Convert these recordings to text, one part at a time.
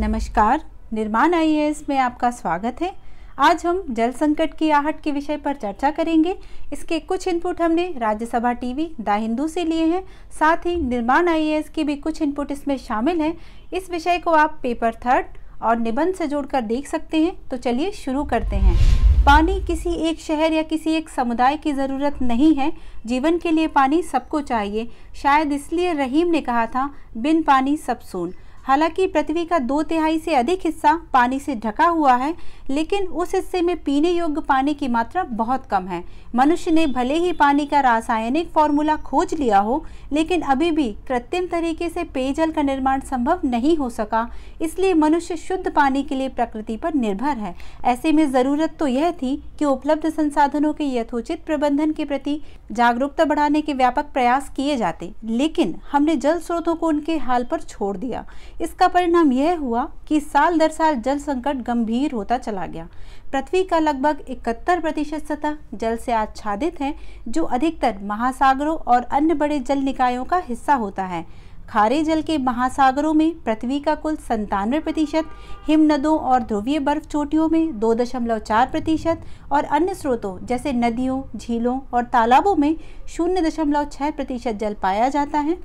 नमस्कार निर्माण आई में आपका स्वागत है आज हम जल संकट की आहट के विषय पर चर्चा करेंगे इसके कुछ इनपुट हमने राज्यसभा टीवी द हिंदू से लिए हैं साथ ही निर्माण आईएएस के भी कुछ इनपुट इसमें शामिल हैं इस विषय को आप पेपर थर्ड और निबंध से जोड़कर देख सकते हैं तो चलिए शुरू करते हैं पानी किसी एक शहर या किसी एक समुदाय की ज़रूरत नहीं है जीवन के लिए पानी सबको चाहिए शायद इसलिए रहीम ने कहा था बिन पानी सब सुन हालांकि पृथ्वी का दो तिहाई से अधिक हिस्सा पानी से ढका हुआ है लेकिन उस हिस्से में पीने योग्य पानी की मात्रा बहुत कम है मनुष्य ने भले ही पानी का रासायनिक फॉर्मूला खोज लिया हो लेकिन अभी भी कृत्रिम तरीके से पेयजल का निर्माण संभव नहीं हो सका इसलिए मनुष्य शुद्ध पानी के लिए प्रकृति पर निर्भर है ऐसे में ज़रूरत तो यह थी कि उपलब्ध संसाधनों के यथोचित प्रबंधन के प्रति जागरूकता बढ़ाने के व्यापक प्रयास किए जाते लेकिन हमने जल स्रोतों को उनके हाल पर छोड़ दिया इसका परिणाम यह हुआ कि साल दर साल जल संकट गंभीर होता चला गया पृथ्वी का लगभग इकहत्तर प्रतिशत सतह जल से आच्छादित है जो अधिकतर महासागरों और अन्य बड़े जल निकायों का हिस्सा होता है खारे जल के महासागरों में पृथ्वी का कुल संतानवे प्रतिशत हिमनदों और ध्रुवीय बर्फ चोटियों में दो दशमलव चार प्रतिशत और अन्य स्रोतों जैसे नदियों झीलों और तालाबों में शून्य दशमलव छः प्रतिशत जल पाया जाता है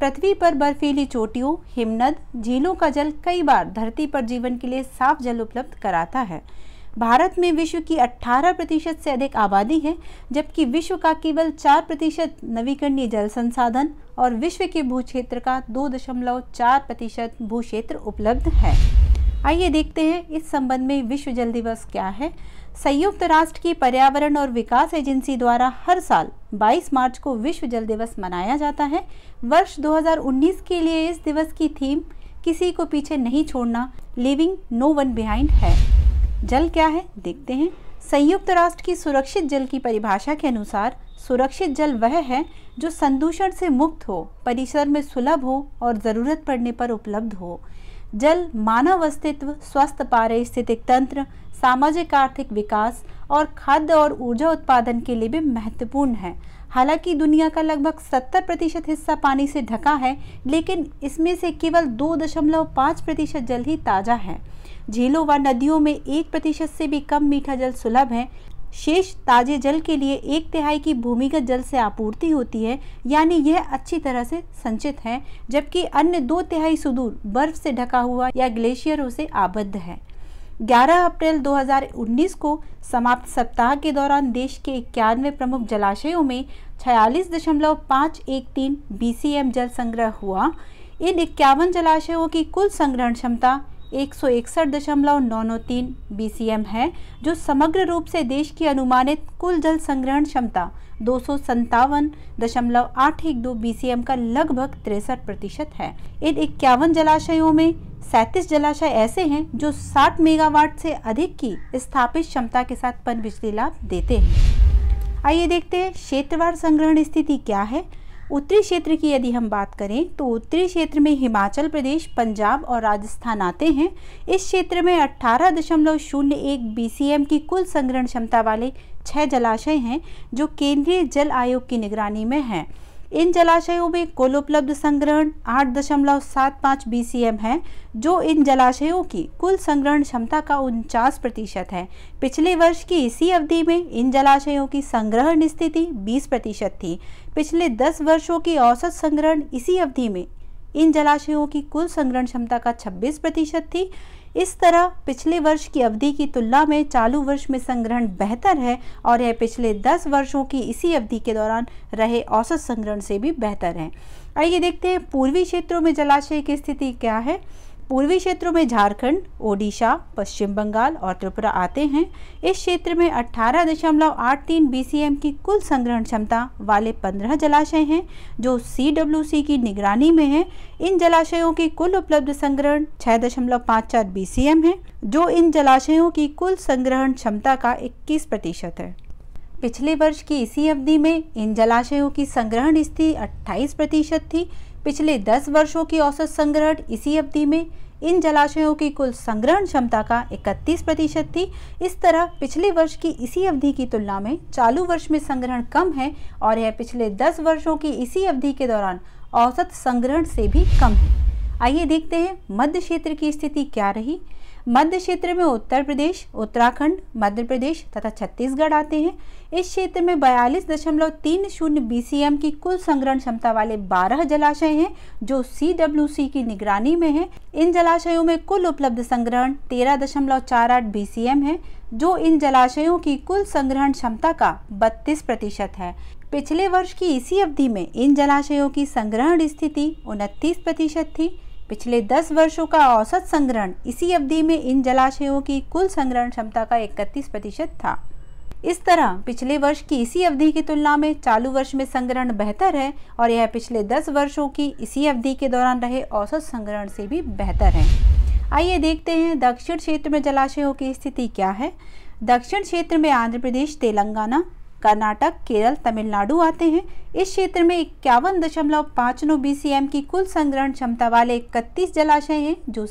पृथ्वी पर बर्फीली चोटियों हिमनद झीलों का जल कई बार धरती पर जीवन के लिए साफ जल उपलब्ध कराता है भारत में विश्व की 18 प्रतिशत से अधिक आबादी है जबकि विश्व का केवल 4 प्रतिशत नवीकरणीय जल संसाधन और विश्व के भू क्षेत्र का 2.4 प्रतिशत भू क्षेत्र उपलब्ध है आइए देखते हैं इस संबंध में विश्व जल दिवस क्या है संयुक्त राष्ट्र की पर्यावरण और विकास एजेंसी द्वारा हर साल 22 मार्च को विश्व जल दिवस मनाया जाता है वर्ष 2019 के लिए इस दिवस की थीम किसी को पीछे नहीं छोड़ना लिविंग नो वन बिहाइंड है जल क्या है देखते हैं संयुक्त राष्ट्र की सुरक्षित जल की परिभाषा के अनुसार सुरक्षित जल वह है जो संदूषण से मुक्त हो परिसर में सुलभ हो और ज़रूरत पड़ने पर उपलब्ध हो जल मानव अस्तित्व स्वस्थ पारिस्थितिक तंत्र सामाजिक आर्थिक विकास और खाद्य और ऊर्जा उत्पादन के लिए भी महत्वपूर्ण है हालांकि दुनिया का लगभग 70 प्रतिशत हिस्सा पानी से ढका है लेकिन इसमें से केवल 2.5 प्रतिशत जल ही ताज़ा है झीलों व नदियों में एक प्रतिशत से भी कम मीठा जल सुलभ है शेष ताजे जल के लिए एक तिहाई की भूमिगत जल से आपूर्ति होती है यानी यह अच्छी तरह से संचित है जबकि अन्य दो तिहाई सुदूर बर्फ से ढका हुआ या ग्लेशियरों से आबद्ध है 11 अप्रैल 2019 को समाप्त सप्ताह के दौरान देश के इक्यानवे प्रमुख जलाशयों में 46.513 बीसीएम जल संग्रह हुआ इन इक्यावन जलाशयों की कुल संग्रहण क्षमता एक सौ इकसठ दशमलव नौ नौ तीन बी है जो समग्र रूप से देश की अनुमानित कुल जल संग्रहण क्षमता दो सौ संतावन दशमलव आठ एक दो बी का लगभग तिरसठ प्रतिशत है इन इक्यावन जलाशयों में सैतीस जलाशय ऐसे हैं जो 60 मेगावाट से अधिक की स्थापित क्षमता के साथ पन बिजली लाभ देते हैं आइए देखते हैं क्षेत्रवार संग्रहण स्थिति क्या है उत्तरी क्षेत्र की यदि हम बात करें तो उत्तरी क्षेत्र में हिमाचल प्रदेश पंजाब और राजस्थान आते हैं इस क्षेत्र में दशमलव शून्य एक बी की कुल संग्रहण क्षमता वाले छः जलाशय हैं जो केंद्रीय जल आयोग की निगरानी में हैं इन जलाशयों में कुल उपलब्ध संग्रहण 8.75 दशमलव सात पाँच बी है जो इन जलाशयों की कुल संग्रहण क्षमता का उनचास प्रतिशत है पिछले वर्ष की इसी अवधि में इन जलाशयों की संग्रहण स्थिति 20 प्रतिशत थी पिछले 10 वर्षों की औसत संग्रहण इसी अवधि में इन जलाशयों की कुल संग्रहण क्षमता का 26 प्रतिशत थी इस तरह पिछले वर्ष की अवधि की तुलना में चालू वर्ष में संग्रहण बेहतर है और यह पिछले 10 वर्षों की इसी अवधि के दौरान रहे औसत संग्रहण से भी बेहतर है आइए देखते हैं पूर्वी क्षेत्रों में जलाशय की स्थिति क्या है पूर्वी क्षेत्रों में झारखंड, ओडिशा पश्चिम बंगाल और त्रिपुरा आते हैं इस क्षेत्र में 18.83 बीसीएम की कुल संग्रहण क्षमता वाले 15 जलाशय हैं जो सी की निगरानी में हैं। इन जलाशयों की कुल उपलब्ध संग्रहण 6.54 बीसीएम है जो इन जलाशयों की कुल संग्रहण क्षमता का 21 प्रतिशत है पिछले वर्ष की इसी अवधि में इन जलाशयों की संग्रहण स्थिति अट्ठाईस प्रतिशत थी पिछले दस वर्षों की औसत संग्रहण इसी अवधि में इन जलाशयों की कुल संग्रहण क्षमता का 31 प्रतिशत थी इस तरह पिछले वर्ष की इसी अवधि की तुलना में चालू वर्ष में संग्रहण कम है और यह पिछले 10 वर्षों की इसी अवधि के दौरान औसत संग्रहण से भी कम है आइए देखते हैं मध्य क्षेत्र की स्थिति क्या रही मध्य क्षेत्र में उत्तर प्रदेश उत्तराखंड मध्य प्रदेश तथा छत्तीसगढ़ आते हैं इस क्षेत्र में बयालीस दशमलव तीन शून्य बी की कुल संग्रहण क्षमता वाले 12 जलाशय हैं जो सी डब्ल्यू सी की निगरानी में हैं। इन जलाशयों में कुल उपलब्ध संग्रहण तेरह दशमलव चार आठ बी है जो इन जलाशयों की कुल संग्रहण क्षमता का बत्तीस प्रतिशत है पिछले वर्ष की इसी अवधि में इन जलाशयों की संग्रहण स्थिति उनतीस प्रतिशत थी पिछले 10 वर्षों का औसत संग्रहण इसी अवधि में इन जलाशयों की कुल संग्रहण क्षमता का 31 प्रतिशत था इस तरह पिछले वर्ष की इसी अवधि की तुलना में चालू वर्ष में संग्रहण बेहतर है और यह पिछले 10 वर्षों की इसी अवधि के दौरान रहे औसत संग्रहण से भी बेहतर है आइए देखते हैं दक्षिण क्षेत्र में जलाशयों की स्थिति क्या है दक्षिण क्षेत्र में आंध्र प्रदेश तेलंगाना कर्नाटक केरल तमिलनाडु आते हैं इस क्षेत्र में इक्यावन दशमलव पाँच नौ बी की कुल संग्रहण क्षमता वाले इकतीस जलाशय हैं जो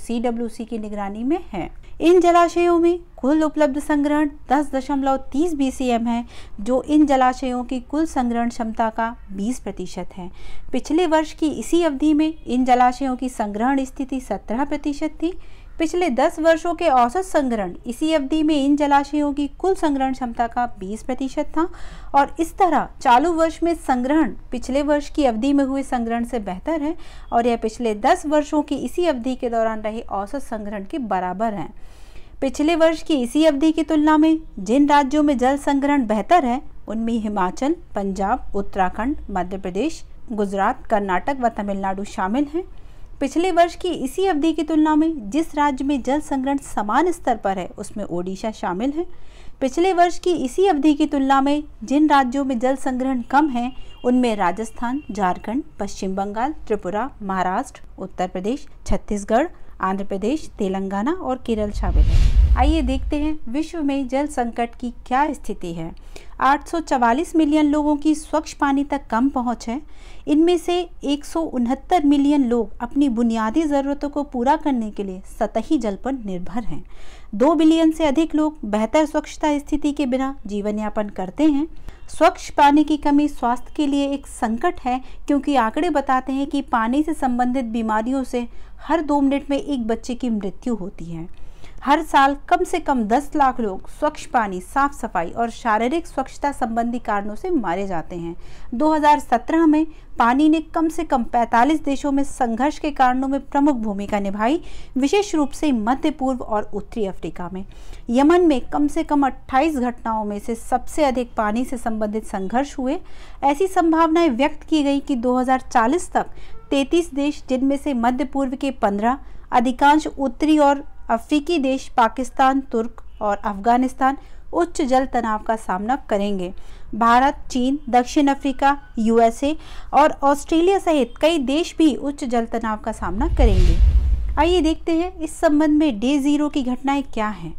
सी की निगरानी में हैं। इन जलाशयों में कुल उपलब्ध संग्रहण दस दशमलव तीस बी है जो इन जलाशयों की कुल संग्रहण क्षमता का 20 प्रतिशत है पिछले वर्ष की इसी अवधि में इन जलाशयों की संग्रहण स्थिति 17 प्रतिशत थी पिछले 10 वर्षों के औसत संग्रहण इसी अवधि में इन जलाशयों की कुल संग्रहण क्षमता का 20 प्रतिशत था और इस तरह चालू वर्ष में संग्रहण पिछले वर्ष की अवधि में हुए संग्रहण से बेहतर है और यह पिछले 10 वर्षों की इसी अवधि के दौरान रहे औसत संग्रहण के बराबर है पिछले वर्ष की इसी अवधि की तुलना में जिन राज्यों में जल संग्रहण बेहतर है उनमें हिमाचल पंजाब उत्तराखंड मध्य प्रदेश गुजरात कर्नाटक व तमिलनाडु शामिल हैं पिछले वर्ष की इसी अवधि की तुलना में जिस राज्य में जल संग्रहण समान स्तर पर है उसमें ओडिशा शामिल है पिछले वर्ष की इसी अवधि की तुलना में जिन राज्यों में जल संग्रहण कम है उनमें राजस्थान झारखंड, पश्चिम बंगाल त्रिपुरा महाराष्ट्र उत्तर प्रदेश छत्तीसगढ़ आंध्र प्रदेश तेलंगाना और केरल शामिल है आइए देखते हैं विश्व में जल संकट की क्या स्थिति है 844 मिलियन लोगों की स्वच्छ पानी तक कम पहुंच है इनमें से एक मिलियन लोग अपनी बुनियादी ज़रूरतों को पूरा करने के लिए सतही जल पर निर्भर हैं दो बिलियन से अधिक लोग बेहतर स्वच्छता स्थिति के बिना जीवन यापन करते हैं स्वच्छ पानी की कमी स्वास्थ्य के लिए एक संकट है क्योंकि आंकड़े बताते हैं कि पानी से संबंधित बीमारियों से हर दो मिनट में एक बच्चे की मृत्यु होती है हर साल कम से कम 10 लाख लोग स्वच्छ पानी साफ सफाई और शारीरिक स्वच्छता संबंधी कारणों से मारे जाते हैं 2017 में पानी ने कम से कम 45 देशों में संघर्ष के कारणों में प्रमुख भूमिका निभाई विशेष रूप से मध्य पूर्व और उत्तरी अफ्रीका में यमन में कम से कम 28 घटनाओं में से सबसे अधिक पानी से संबंधित संघर्ष हुए ऐसी संभावनाएं व्यक्त की गई कि 2040 तक 33 देश जिनमें से मध्य पूर्व के 15 अधिकांश उत्तरी और अफ्रीकी देश पाकिस्तान तुर्क और अफगानिस्तान उच्च जल तनाव का सामना करेंगे भारत चीन दक्षिण अफ्रीका यूएसए और ऑस्ट्रेलिया सहित कई देश भी उच्च जल तनाव का सामना करेंगे आइए देखते हैं इस संबंध में डे ज़ीरो की घटनाएं क्या हैं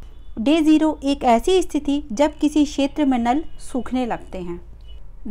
डे ज़ीरो एक ऐसी स्थिति जब किसी क्षेत्र में नल सूखने लगते हैं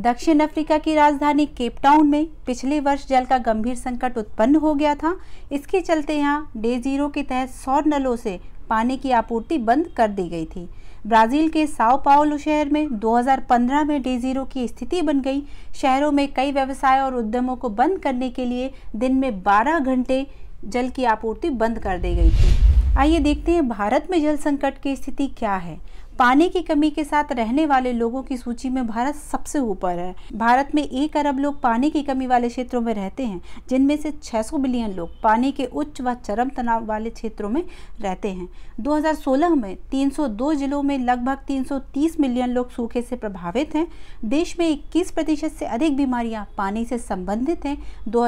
दक्षिण अफ्रीका की राजधानी केपटाउन में पिछले वर्ष जल का गंभीर संकट उत्पन्न हो गया था इसके चलते यहाँ डे जीरो के तहत सौ नलों से पानी की आपूर्ति बंद कर दी गई थी ब्राज़ील के साओ पाओलो शहर में 2015 में डे जीरो की स्थिति बन गई शहरों में कई व्यवसाय और उद्यमों को बंद करने के लिए दिन में 12 घंटे जल की आपूर्ति बंद कर दी गई थी आइए देखते हैं भारत में जल संकट की स्थिति क्या है पानी की कमी के साथ रहने वाले लोगों की सूची में भारत सबसे ऊपर है भारत में एक अरब लोग पानी की कमी वाले क्षेत्रों में रहते हैं जिनमें से 600 बिलियन लोग पानी के उच्च व चरम तनाव वाले क्षेत्रों में रहते हैं 2016 में 302 जिलों में लगभग 330 मिलियन लोग सूखे से प्रभावित हैं देश में इक्कीस प्रतिशत से अधिक बीमारियाँ पानी से संबंधित हैं दो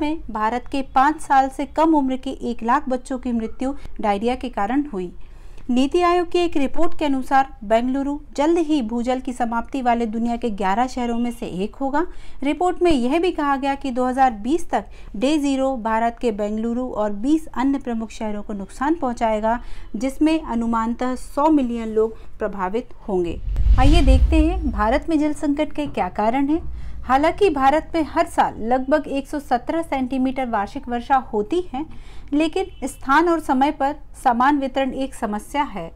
में भारत के पाँच साल से कम उम्र के एक लाख बच्चों की मृत्यु डायरिया के कारण हुई नीति आयोग की एक रिपोर्ट के अनुसार बेंगलुरु जल्द ही भूजल की समाप्ति वाले दुनिया के 11 शहरों में से एक होगा रिपोर्ट में यह भी कहा गया कि 2020 तक डे जीरो भारत के बेंगलुरु और 20 अन्य प्रमुख शहरों को नुकसान पहुंचाएगा जिसमें अनुमानतः 100 मिलियन लोग प्रभावित होंगे आइए देखते हैं भारत में जल संकट के क्या कारण हैं हालांकि भारत में हर साल लगभग 117 सेंटीमीटर वार्षिक वर्षा होती है लेकिन स्थान और समय पर समान वितरण एक समस्या है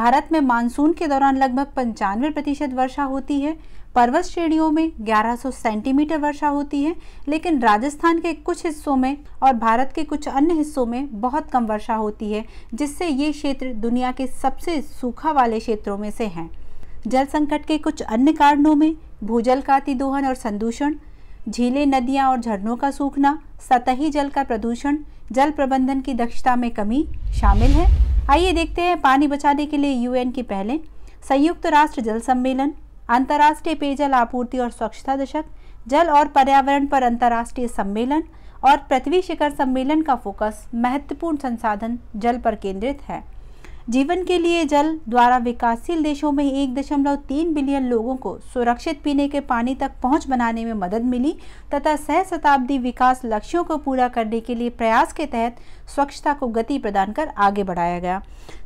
भारत में मानसून के दौरान लगभग पंचानवे प्रतिशत वर्षा होती है पर्वत श्रेणियों में 1100 सेंटीमीटर वर्षा होती है लेकिन राजस्थान के कुछ हिस्सों में और भारत के कुछ अन्य हिस्सों में बहुत कम वर्षा होती है जिससे ये क्षेत्र दुनिया के सबसे सूखा वाले क्षेत्रों में से हैं जल संकट के कुछ अन्य कारणों में भूजल का अतिदोहन और संदूषण झीलें नदियां और झरनों का सूखना सतही जल का प्रदूषण जल प्रबंधन की दक्षता में कमी शामिल है आइए देखते हैं पानी बचाने के लिए यूएन की पहले संयुक्त राष्ट्र जल सम्मेलन अंतर्राष्ट्रीय पेयजल आपूर्ति और स्वच्छता दशक जल और पर्यावरण पर अंतर्राष्ट्रीय सम्मेलन और पृथ्वी शिखर सम्मेलन का फोकस महत्वपूर्ण संसाधन जल पर केंद्रित है जीवन के लिए जल द्वारा विकासशील देशों में एक दशमलव तीन बिलियन लोगों को सुरक्षित पीने के पानी तक पहुंच बनाने में मदद मिली तथा सह शताब्दी विकास लक्ष्यों को पूरा करने के लिए प्रयास के तहत स्वच्छता को गति प्रदान कर आगे बढ़ाया गया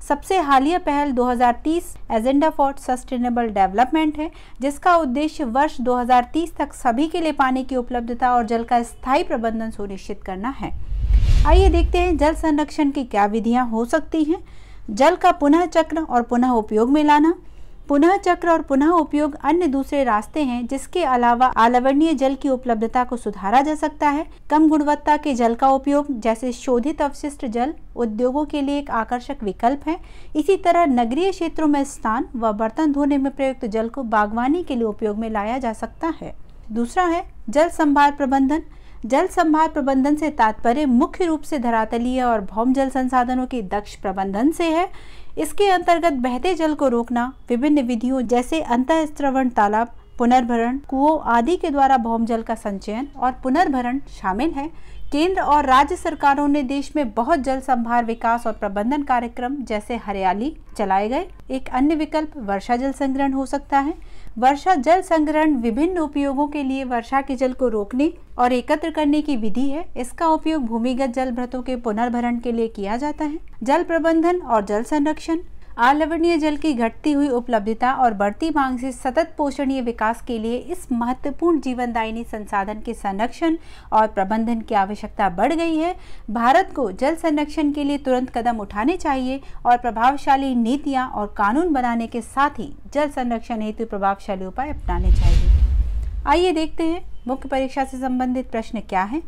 सबसे हालिया पहल 2030 एजेंडा फॉर सस्टेनेबल डेवलपमेंट है जिसका उद्देश्य वर्ष 2030 तक सभी के लिए पानी की उपलब्धता और जल का स्थायी प्रबंधन सुनिश्चित करना है आइए देखते हैं जल संरक्षण की क्या विधियाँ हो सकती हैं जल का पुनः चक्र और पुनः उपयोग में लाना पुनः चक्र और पुनः उपयोग अन्य दूसरे रास्ते हैं जिसके अलावा आलवणीय जल की उपलब्धता को सुधारा जा सकता है कम गुणवत्ता के जल का उपयोग जैसे शोधित अवशिष्ट जल उद्योगों के लिए एक आकर्षक विकल्प है इसी तरह नगरीय क्षेत्रों में स्थान व बर्तन धोने में प्रयुक्त जल को बागवानी के लिए उपयोग में लाया जा सकता है दूसरा है जल संभार प्रबंधन जल संभाल प्रबंधन से तात्पर्य मुख्य रूप से धरातलीय और भौम जल संसाधनों के दक्ष प्रबंधन से है इसके अंतर्गत बहते जल को रोकना विभिन्न विधियों जैसे अंतःस्त्रवण तालाब पुनर्भरण कुओं आदि के द्वारा भौम जल का संचयन और पुनर्भरण शामिल है केंद्र और राज्य सरकारों ने देश में बहुत जल संभार विकास और प्रबंधन कार्यक्रम जैसे हरियाली चलाए गए एक अन्य विकल्प वर्षा जल संग्रहण हो सकता है वर्षा जल संग्रहण विभिन्न उपयोगों के लिए वर्षा के जल को रोकने और एकत्र करने की विधि है इसका उपयोग भूमिगत जल भ्रतों के पुनर्भरण के लिए किया जाता है जल प्रबंधन और जल संरक्षण आलवणीय जल की घटती हुई उपलब्धता और बढ़ती मांग से सतत पोषणीय विकास के लिए इस महत्वपूर्ण जीवनदायिनी संसाधन के संरक्षण और प्रबंधन की आवश्यकता बढ़ गई है भारत को जल संरक्षण के लिए तुरंत कदम उठाने चाहिए और प्रभावशाली नीतियाँ और कानून बनाने के साथ ही जल संरक्षण हेतु प्रभावशाली उपाय अपनाने चाहिए आइए देखते हैं मुख्य परीक्षा से संबंधित प्रश्न क्या है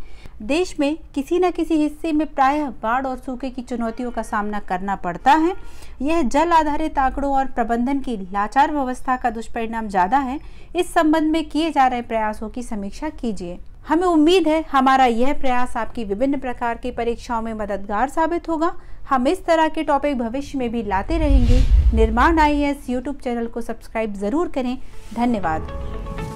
देश में किसी न किसी हिस्से में प्रायः बाढ़ और सूखे की चुनौतियों का सामना करना पड़ता है यह जल आधारित आंकड़ों और प्रबंधन की लाचार व्यवस्था का दुष्परिणाम ज़्यादा है इस संबंध में किए जा रहे प्रयासों की समीक्षा कीजिए हमें उम्मीद है हमारा यह प्रयास आपकी विभिन्न प्रकार की परीक्षाओं में मददगार साबित होगा हम इस तरह के टॉपिक भविष्य में भी लाते रहेंगे निर्माण आई एस यूट्यूब चैनल को सब्सक्राइब ज़रूर करें धन्यवाद